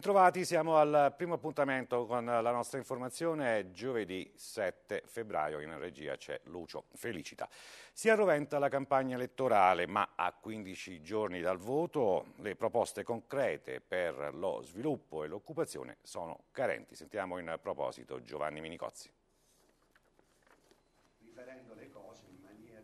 Bentrovati, siamo al primo appuntamento con la nostra informazione, è giovedì 7 febbraio, in regia c'è Lucio Felicita. Si arroventa la campagna elettorale, ma a 15 giorni dal voto le proposte concrete per lo sviluppo e l'occupazione sono carenti. Sentiamo in proposito Giovanni Minicozzi.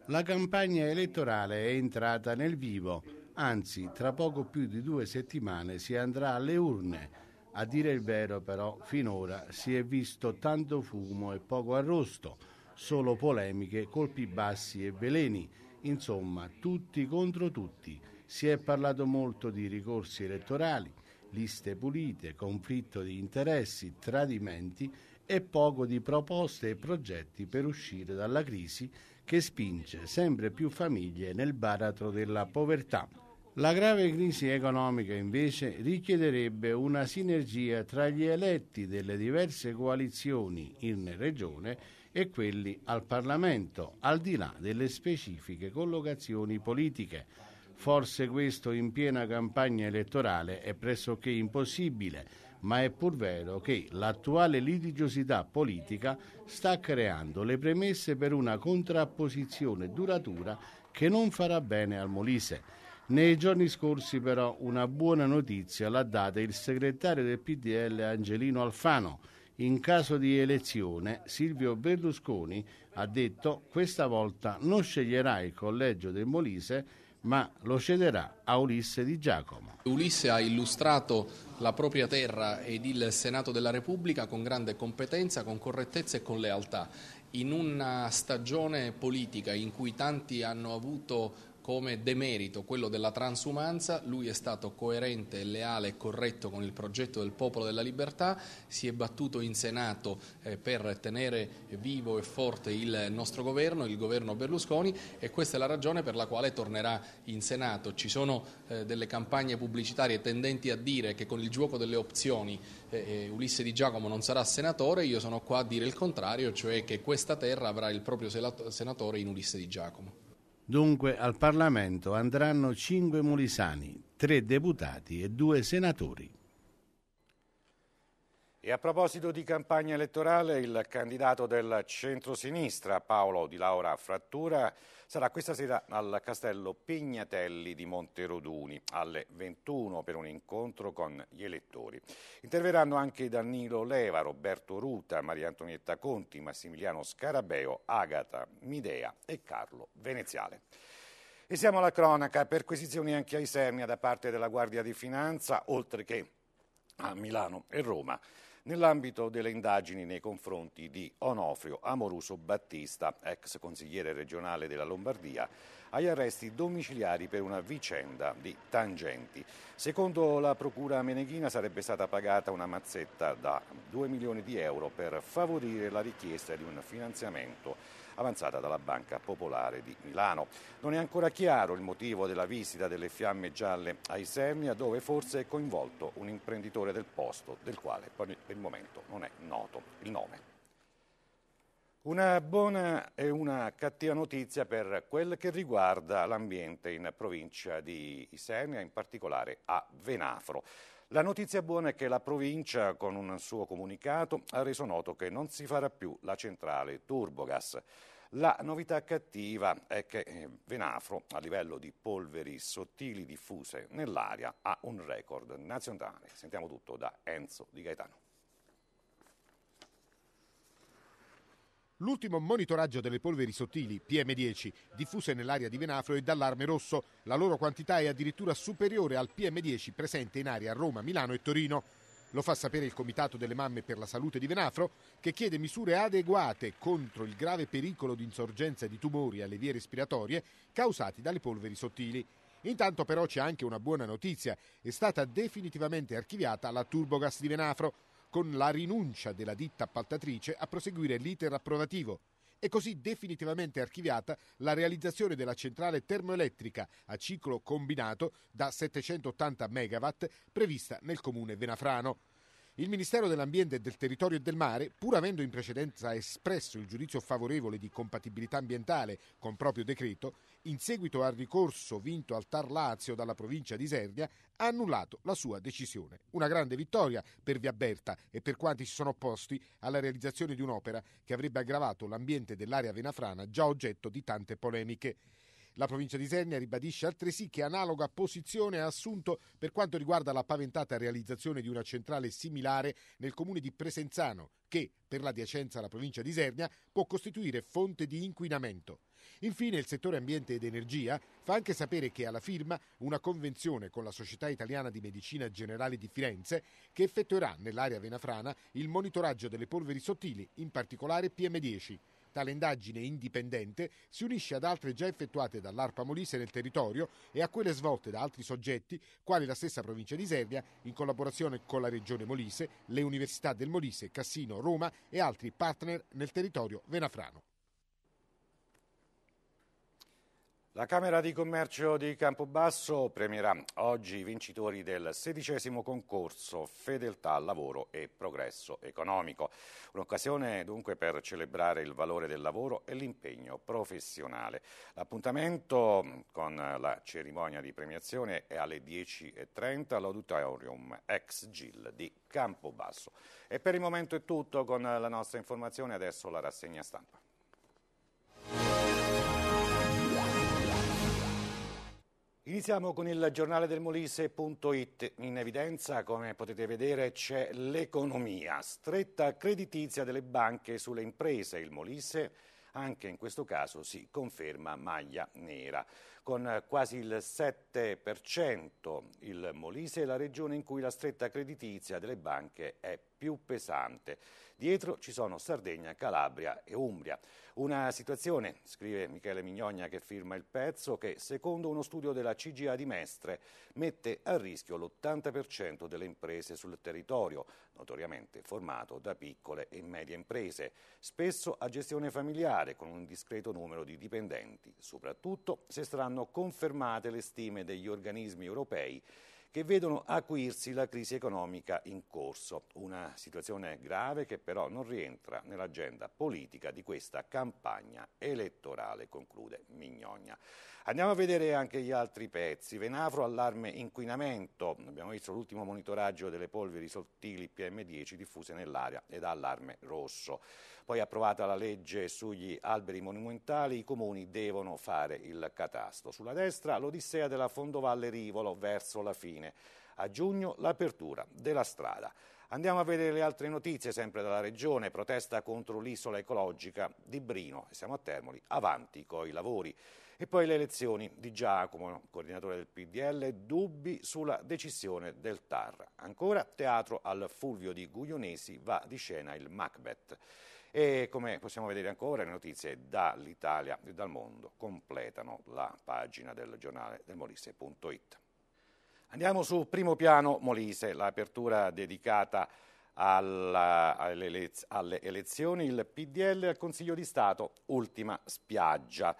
La campagna elettorale è entrata nel vivo. Anzi, tra poco più di due settimane si andrà alle urne. A dire il vero però, finora si è visto tanto fumo e poco arrosto, solo polemiche, colpi bassi e veleni, insomma tutti contro tutti. Si è parlato molto di ricorsi elettorali, liste pulite, conflitto di interessi, tradimenti e poco di proposte e progetti per uscire dalla crisi che spinge sempre più famiglie nel baratro della povertà. La grave crisi economica invece richiederebbe una sinergia tra gli eletti delle diverse coalizioni in regione e quelli al Parlamento, al di là delle specifiche collocazioni politiche. Forse questo in piena campagna elettorale è pressoché impossibile, ma è pur vero che l'attuale litigiosità politica sta creando le premesse per una contrapposizione duratura che non farà bene al Molise nei giorni scorsi però una buona notizia l'ha data il segretario del PDL Angelino Alfano. In caso di elezione Silvio Berlusconi ha detto questa volta non sceglierà il collegio del Molise ma lo cederà a Ulisse di Giacomo. Ulisse ha illustrato la propria terra ed il Senato della Repubblica con grande competenza, con correttezza e con lealtà. In una stagione politica in cui tanti hanno avuto come demerito quello della transumanza, lui è stato coerente, leale e corretto con il progetto del Popolo della Libertà, si è battuto in Senato eh, per tenere vivo e forte il nostro governo, il governo Berlusconi e questa è la ragione per la quale tornerà in Senato. Ci sono eh, delle campagne pubblicitarie tendenti a dire che con il gioco delle opzioni eh, Ulisse Di Giacomo non sarà senatore, io sono qua a dire il contrario, cioè che questa terra avrà il proprio senatore in Ulisse Di Giacomo. Dunque al Parlamento andranno cinque mulisani, tre deputati e due senatori. E a proposito di campagna elettorale, il candidato del centrosinistra Paolo Di Laura Frattura sarà questa sera al castello Pignatelli di Monteroduni alle 21 per un incontro con gli elettori. Interverranno anche Danilo Leva, Roberto Ruta, Maria Antonietta Conti, Massimiliano Scarabeo, Agata Midea e Carlo Veneziale. E siamo alla cronaca, perquisizioni anche ai Isernia da parte della Guardia di Finanza, oltre che a Milano e Roma nell'ambito delle indagini nei confronti di Onofrio Amoruso Battista, ex consigliere regionale della Lombardia, agli arresti domiciliari per una vicenda di tangenti. Secondo la procura meneghina sarebbe stata pagata una mazzetta da 2 milioni di euro per favorire la richiesta di un finanziamento avanzata dalla Banca Popolare di Milano. Non è ancora chiaro il motivo della visita delle fiamme gialle a Isernia, dove forse è coinvolto un imprenditore del posto, del quale per il momento non è noto il nome. Una buona e una cattiva notizia per quel che riguarda l'ambiente in provincia di Isernia, in particolare a Venafro. La notizia buona è che la provincia, con un suo comunicato, ha reso noto che non si farà più la centrale Turbogas. La novità cattiva è che eh, Venafro, a livello di polveri sottili diffuse nell'aria, ha un record nazionale. Sentiamo tutto da Enzo Di Gaetano. L'ultimo monitoraggio delle polveri sottili PM10 diffuse nell'area di Venafro è d'allarme rosso. La loro quantità è addirittura superiore al PM10 presente in area Roma, Milano e Torino. Lo fa sapere il Comitato delle Mamme per la Salute di Venafro, che chiede misure adeguate contro il grave pericolo di insorgenza di tumori alle vie respiratorie causati dalle polveri sottili. Intanto però c'è anche una buona notizia, è stata definitivamente archiviata la Turbogas di Venafro con la rinuncia della ditta appaltatrice a proseguire l'iter approvativo e così definitivamente archiviata la realizzazione della centrale termoelettrica a ciclo combinato da 780 MW prevista nel comune venafrano. Il Ministero dell'Ambiente e del Territorio e del Mare, pur avendo in precedenza espresso il giudizio favorevole di compatibilità ambientale con proprio decreto, in seguito al ricorso vinto al Tar Lazio dalla provincia di Isernia, ha annullato la sua decisione. Una grande vittoria per Via Berta e per quanti si sono opposti alla realizzazione di un'opera che avrebbe aggravato l'ambiente dell'area venafrana già oggetto di tante polemiche. La provincia di Isernia ribadisce altresì che analoga posizione ha assunto per quanto riguarda la paventata realizzazione di una centrale similare nel comune di Presenzano, che, per l'adiacenza alla provincia di Isernia, può costituire fonte di inquinamento. Infine, il settore ambiente ed energia fa anche sapere che alla firma una convenzione con la Società Italiana di Medicina Generale di Firenze che effettuerà nell'area venafrana il monitoraggio delle polveri sottili, in particolare PM10. Tale indagine indipendente si unisce ad altre già effettuate dall'ARPA Molise nel territorio e a quelle svolte da altri soggetti, quali la stessa provincia di Serbia, in collaborazione con la regione Molise, le università del Molise, Cassino, Roma e altri partner nel territorio venafrano. La Camera di Commercio di Campobasso premierà oggi i vincitori del sedicesimo concorso Fedeltà, Lavoro e Progresso Economico. Un'occasione dunque per celebrare il valore del lavoro e l'impegno professionale. L'appuntamento mm, con la cerimonia di premiazione è alle 10.30 all'Auditorium ex GIL di Campobasso. E per il momento è tutto con la nostra informazione, adesso la rassegna stampa. Iniziamo con il giornale del Molise.it. In evidenza, come potete vedere, c'è l'economia. Stretta creditizia delle banche sulle imprese. Il Molise anche in questo caso si conferma maglia nera. Con quasi il 7% il Molise è la regione in cui la stretta creditizia delle banche è più pesante. Dietro ci sono Sardegna, Calabria e Umbria. Una situazione, scrive Michele Mignogna che firma il pezzo, che secondo uno studio della CGA di Mestre mette a rischio l'80% delle imprese sul territorio, notoriamente formato da piccole e medie imprese, spesso a gestione familiare con un discreto numero di dipendenti, soprattutto se saranno confermate le stime degli organismi europei che vedono acuirsi la crisi economica in corso. Una situazione grave che però non rientra nell'agenda politica di questa campagna elettorale, conclude Mignogna. Andiamo a vedere anche gli altri pezzi. Venafro, allarme inquinamento. Abbiamo visto l'ultimo monitoraggio delle polveri sottili PM10 diffuse nell'aria ed allarme rosso. Poi approvata la legge sugli alberi monumentali, i comuni devono fare il catasto. Sulla destra l'odissea della Fondovalle Rivolo verso la fine. A giugno l'apertura della strada. Andiamo a vedere le altre notizie, sempre dalla regione, protesta contro l'isola ecologica di Brino, siamo a Termoli, avanti coi lavori. E poi le elezioni di Giacomo, coordinatore del PDL, dubbi sulla decisione del TAR. Ancora teatro al Fulvio di Guglionesi, va di scena il Macbeth e come possiamo vedere ancora le notizie dall'Italia e dal mondo completano la pagina del giornale del Molise.it. Andiamo su primo piano Molise, l'apertura dedicata alla, alle, alle elezioni, il PDL al Consiglio di Stato, ultima spiaggia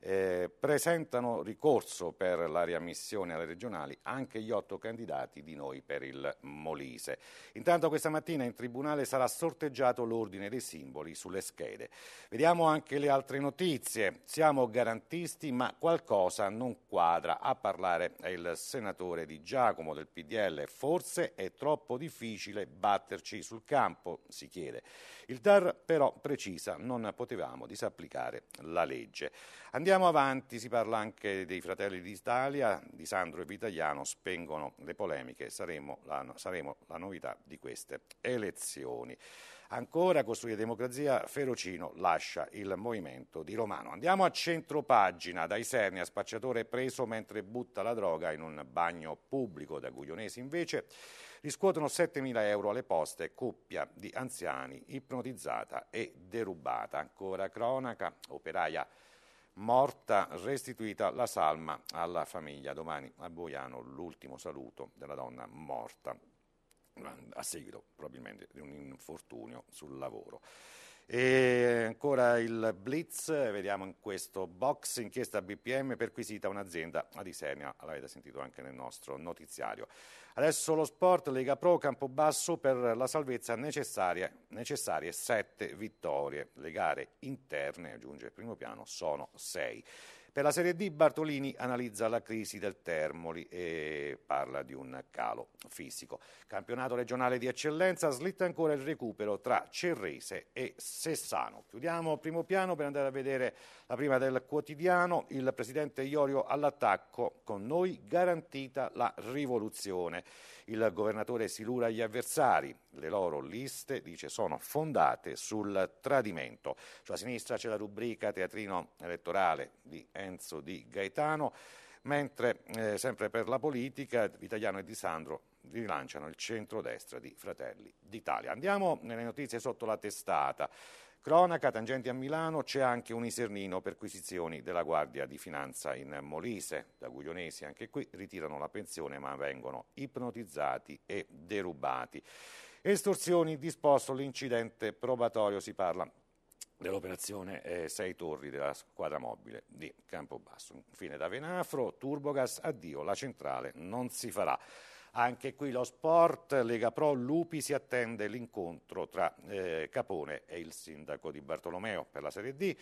eh, presentano ricorso per la riammissione alle regionali anche gli otto candidati di noi per il Molise. Intanto questa mattina in Tribunale sarà sorteggiato l'ordine dei simboli sulle schede. Vediamo anche le altre notizie. Siamo garantisti ma qualcosa non quadra. A parlare è il senatore di Giacomo del PDL. Forse è troppo difficile batterci sul campo, si chiede. Il TAR però precisa non potevamo disapplicare la legge. Andiamo Andiamo avanti, si parla anche dei Fratelli d'Italia, di Sandro e Vitaliano, spengono le polemiche, saremo la, saremo la novità di queste elezioni. Ancora costruire democrazia, Ferocino lascia il movimento di Romano. Andiamo a centropagina, da Isernia, spacciatore preso mentre butta la droga in un bagno pubblico, da Guglionesi invece riscuotono 7.000 euro alle poste, coppia di anziani ipnotizzata e derubata. Ancora cronaca, operaia morta, restituita la salma alla famiglia. Domani a Boiano l'ultimo saluto della donna morta a seguito probabilmente di un infortunio sul lavoro. E ancora il Blitz, vediamo in questo box inchiesta BPM perquisita un'azienda a Disegna, l'avete sentito anche nel nostro notiziario. Adesso lo sport, Lega Pro, Campobasso per la salvezza necessaria, necessarie sette vittorie. Le gare interne, aggiunge il primo piano, sono sei. Per la Serie D Bartolini analizza la crisi del Termoli e parla di un calo fisico. Campionato regionale di eccellenza slitta ancora il recupero tra Cerrese e Sessano. Chiudiamo primo piano per andare a vedere la prima del quotidiano, il presidente Iorio all'attacco, con noi garantita la rivoluzione. Il governatore silura gli avversari, le loro liste, dice, sono fondate sul tradimento. Sulla sinistra c'è la rubrica teatrino elettorale di Enzo Di Gaetano, mentre eh, sempre per la politica Italiano e Di Sandro rilanciano il centrodestra di Fratelli d'Italia. Andiamo nelle notizie sotto la testata. Cronaca, tangenti a Milano, c'è anche un Isernino perquisizioni della Guardia di Finanza in Molise. Da Guglionesi anche qui ritirano la pensione ma vengono ipnotizzati e derubati. Estorsioni disposto l'incidente probatorio, si parla dell'operazione eh, Sei Torri della squadra mobile di Campobasso. Infine da Venafro, Turbogas, addio, la centrale non si farà. Anche qui lo sport, Lega Pro Lupi si attende l'incontro tra eh, Capone e il sindaco di Bartolomeo per la Serie D.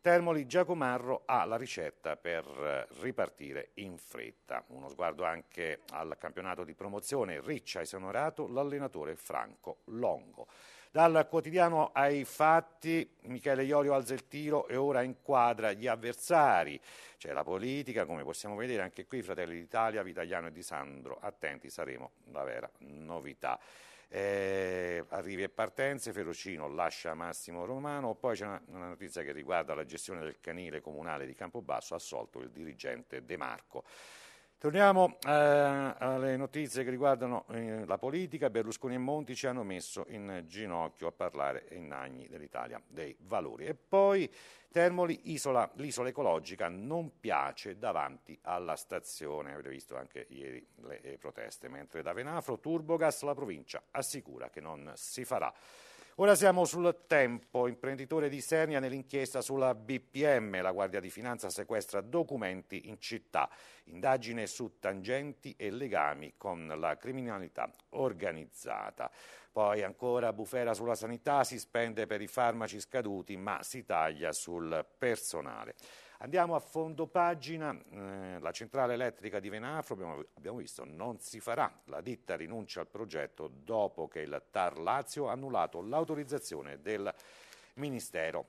Termoli Giacomarro ha la ricetta per eh, ripartire in fretta. Uno sguardo anche al campionato di promozione. Riccia ha esonerato l'allenatore Franco Longo. Dal quotidiano ai fatti, Michele Iorio alza il tiro e ora inquadra gli avversari. C'è la politica, come possiamo vedere anche qui, Fratelli d'Italia, Vitaliano e Di Sandro. Attenti, saremo la vera novità. Eh, arrivi e partenze, Ferocino lascia Massimo Romano, poi c'è una, una, notizia che riguarda la gestione del canile comunale di Campobasso, assolto il dirigente De Marco. Torniamo eh, alle notizie che riguardano eh, la politica. Berlusconi e Monti ci hanno messo in ginocchio a parlare in agni dell'Italia dei valori. E poi Termoli, isola, l'isola ecologica non piace davanti alla stazione. Avete visto anche ieri le eh, proteste. Mentre da Venafro, Turbogas, la provincia assicura che non si farà. Ora siamo sul tempo. Imprenditore di Sernia nell'inchiesta sulla BPM. La Guardia di Finanza sequestra documenti in città. Indagine su tangenti e legami con la criminalità organizzata. Poi ancora bufera sulla sanità, si spende per i farmaci scaduti ma si taglia sul personale. Andiamo a fondo pagina, eh, la centrale elettrica di Venafro, abbiamo, abbiamo, visto, non si farà. La ditta rinuncia al progetto dopo che il TAR Lazio ha annullato l'autorizzazione del Ministero.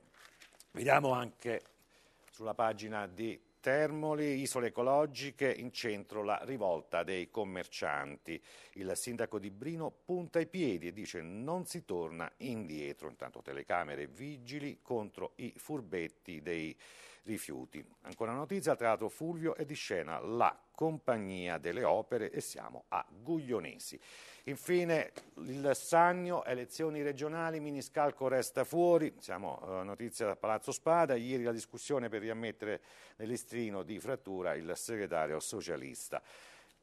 Vediamo anche sulla pagina di Termoli, isole ecologiche, in centro la rivolta dei commercianti. Il sindaco di Brino punta i piedi e dice non si torna indietro. Intanto telecamere vigili contro i furbetti dei rifiuti. Ancora notizia, Teatro Fulvio è di scena la Compagnia delle Opere e siamo a Guglionesi. Infine il Sagno, elezioni regionali, Miniscalco resta fuori, siamo eh, notizia da Palazzo Spada, ieri la discussione per riammettere nell'istrino di frattura il segretario socialista.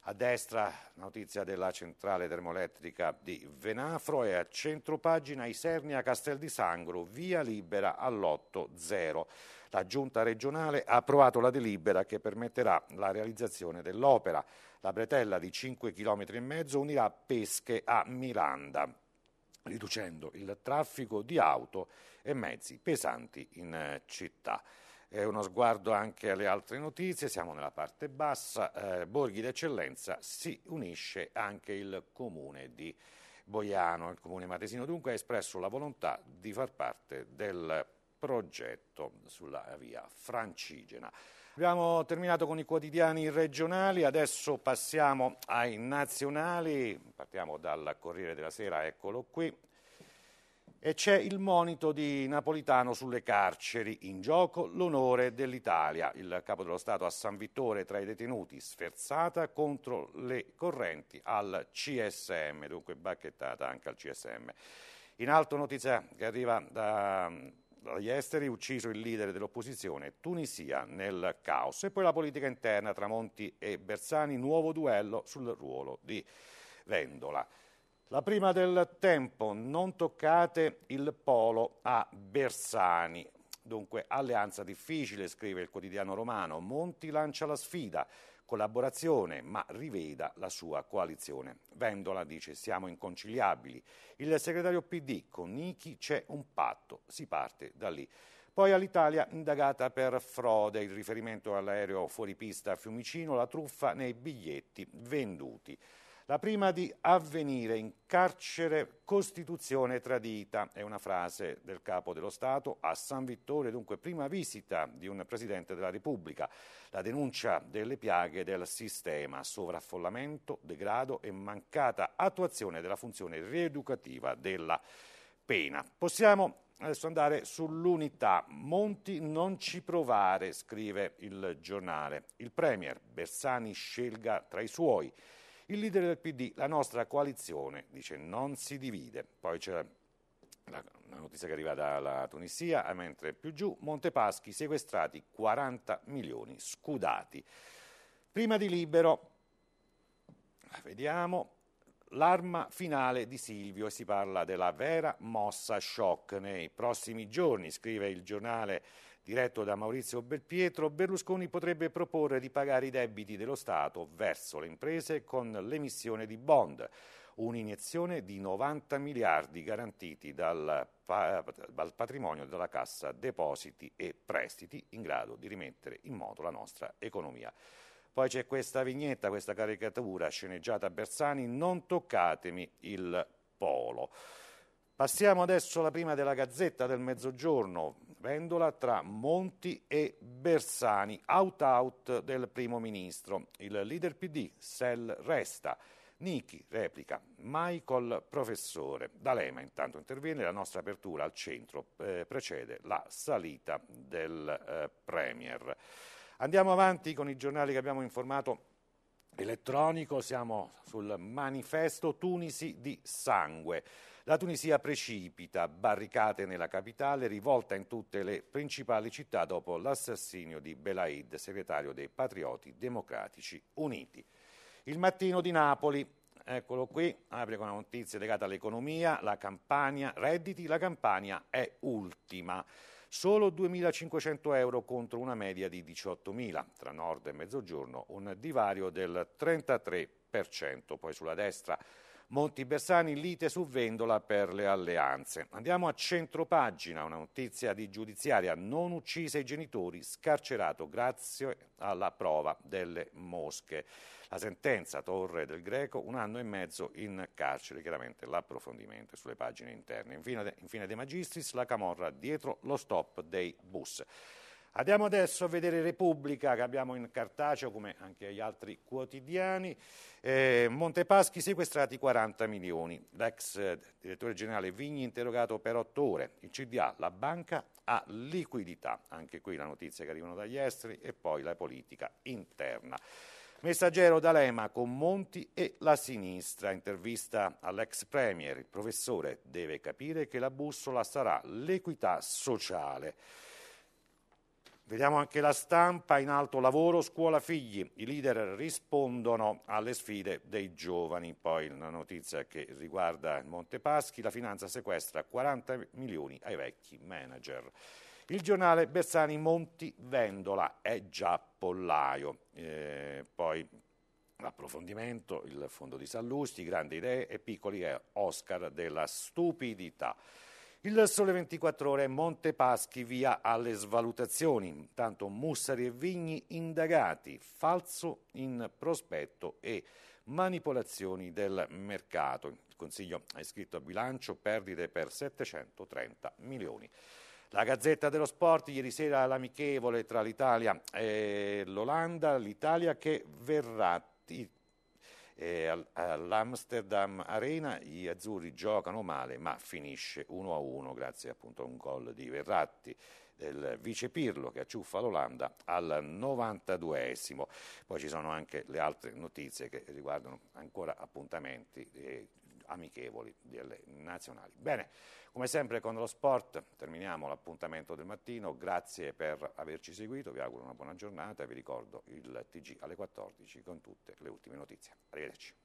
A destra notizia della centrale termoelettrica di Venafro e a centro pagina Isernia Castel di Sangro, via libera all'8-0. La Giunta regionale ha approvato la delibera che permetterà la realizzazione dell'opera. La bretella di 5 km e mezzo unirà Pesche a Miranda, riducendo il traffico di auto e mezzi pesanti in eh, città. E uno sguardo anche alle altre notizie, siamo nella parte bassa, eh, Borghi d'Eccellenza si unisce anche il comune di Boiano, il comune matesino dunque ha espresso la volontà di far parte del progetto sulla via Francigena. Abbiamo terminato con i quotidiani regionali, adesso passiamo ai nazionali, partiamo dal Corriere della Sera, eccolo qui. E c'è il monito di Napolitano sulle carceri, in gioco l'onore dell'Italia. Il capo dello Stato a San Vittore tra i detenuti, sferzata contro le correnti al CSM, dunque bacchettata anche al CSM. In alto notizia che arriva da dagli esteri, ucciso il leader dell'opposizione, Tunisia nel caos. E poi la politica interna, tra Monti e Bersani, nuovo duello sul ruolo di Vendola. La prima del tempo, non toccate il polo a Bersani. Dunque, alleanza difficile, scrive il quotidiano romano. Monti lancia la sfida collaborazione, ma riveda la sua coalizione. Vendola dice siamo inconciliabili. Il segretario PD con Nichi c'è un patto, si parte da lì. Poi all'Italia indagata per frode, il riferimento all'aereo fuoripista a Fiumicino, la truffa nei biglietti venduti. La prima di avvenire in carcere Costituzione tradita è una frase del capo dello Stato a San Vittore, dunque prima visita di un Presidente della Repubblica. La denuncia delle piaghe del sistema, sovraffollamento, degrado e mancata attuazione della funzione rieducativa della pena. Possiamo Adesso andare sull'unità. Monti non ci provare, scrive il giornale. Il Premier Bersani scelga tra i suoi. Il leader del PD, la nostra coalizione, dice non si divide. Poi c'è la, notizia che arriva dalla Tunisia, ah, mentre più giù Montepaschi sequestrati 40 milioni scudati. Prima di Libero, vediamo l'arma finale di Silvio e si parla della vera mossa shock nei prossimi giorni, scrive il giornale diretto da Maurizio Belpietro, Berlusconi potrebbe proporre di pagare i debiti dello Stato verso le imprese con l'emissione di bond, un'iniezione di 90 miliardi garantiti dal, dal patrimonio della Cassa Depositi e Prestiti in grado di rimettere in moto la nostra economia. Poi c'è questa vignetta, questa caricatura sceneggiata a Bersani, non toccatemi il polo. Passiamo adesso alla prima della Gazzetta del Mezzogiorno, Vendola tra Monti e Bersani, out-out del primo ministro. Il leader PD, Sell, resta. Niki replica, Michael professore. D'Alema intanto interviene, la nostra apertura al centro eh, precede la salita del eh, Premier. Andiamo avanti con i giornali che abbiamo informato elettronico, siamo sul manifesto Tunisi di sangue. La Tunisia precipita, barricate nella capitale, rivolta in tutte le principali città dopo l'assassinio di Belaid, segretario dei Patrioti Democratici Uniti. Il mattino di Napoli, eccolo qui, apre con una notizia legata all'economia, la Campania, redditi, la campagna è ultima. Solo 2.500 euro contro una media di 18.000, tra nord e mezzogiorno un divario del 33%, poi sulla destra Monti Bersani lite su Vendola per le alleanze. Andiamo a centropagina, una notizia di giudiziaria. Non uccise i genitori, scarcerato grazie alla prova delle mosche. La sentenza Torre del Greco, un anno e mezzo in carcere. Chiaramente l'approfondimento è sulle pagine interne. Infine, infine De Magistris, la camorra dietro lo stop dei bus. Andiamo adesso a vedere Repubblica che abbiamo in cartaceo come anche gli altri quotidiani. Eh, Montepaschi sequestrati 40 milioni. L'ex eh, direttore generale Vigni interrogato per otto ore. Il CDA, la banca ha liquidità. Anche qui la notizia che arrivano dagli esteri e poi la politica interna. Messaggero D'Alema con Monti e la sinistra. Intervista all'ex premier. Il professore deve capire che la bussola sarà l'equità sociale. Vediamo anche la stampa in alto lavoro, scuola figli. I leader rispondono alle sfide dei giovani. Poi una notizia che riguarda il Monte Paschi, la finanza sequestra 40 milioni ai vecchi manager. Il giornale Bersani Monti Vendola è già pollaio. Eh, poi l'approfondimento, il fondo di Sallusti, grandi idee e piccoli è Oscar della stupidità. Il sole 24 ore, Monte Paschi via alle svalutazioni, intanto Mussari e Vigni indagati, falso in prospetto e manipolazioni del mercato. Il Consiglio ha iscritto a bilancio perdite per 730 milioni. La Gazzetta dello Sport, ieri sera l'amichevole tra l'Italia e l'Olanda, l'Italia che verrà eh, All'Amsterdam Arena gli azzurri giocano male ma finisce 1-1 grazie appunto a un gol di Verratti del vice Pirlo che acciuffa l'Olanda al 92esimo. Poi ci sono anche le altre notizie che riguardano ancora appuntamenti eh, amichevoli delle nazionali. Bene, come sempre con lo sport terminiamo l'appuntamento del mattino, grazie per averci seguito, vi auguro una buona giornata e vi ricordo il TG alle 14 con tutte le ultime notizie. Arrivederci.